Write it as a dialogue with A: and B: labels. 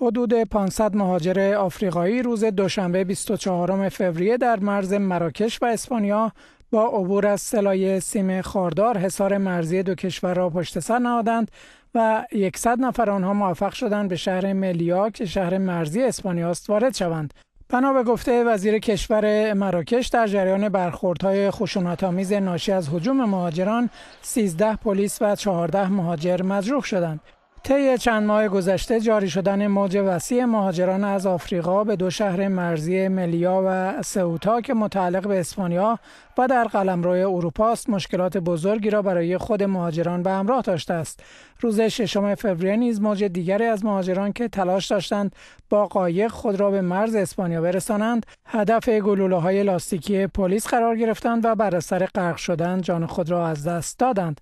A: حدود 500 مهاجر آفریقایی روز دوشنبه 24 فوریه در مرز مراکش و اسپانیا با عبور از سلای سیم خاردار حصار مرزی دو کشور را پشت سر نهادند و 100 نفر آنها موفق شدند به شهر ملیا که شهر مرزی اسپانیا است وارد شوند بنا به گفته وزیر کشور مراکش در جریان برخوردهای خشونت‌آمیز ناشی از حجوم مهاجران 13 پلیس و 14 مهاجر مجروح شدند طی چند ماه گذشته جاری شدن موج وسیع مهاجران از آفریقا به دو شهر مرزی ملیا و سئوتا که متعلق به اسپانیا و در قلمرو اروپا است مشکلات بزرگی را برای خود مهاجران به همراه داشته است روز ششم فوریه نیز موج دیگری از مهاجران که تلاش داشتند با قایق خود را به مرز اسپانیا برسانند هدف گلوله های لاستیکی پلیس قرار گرفتند و بر سر غرق شدن جان خود را از دست دادند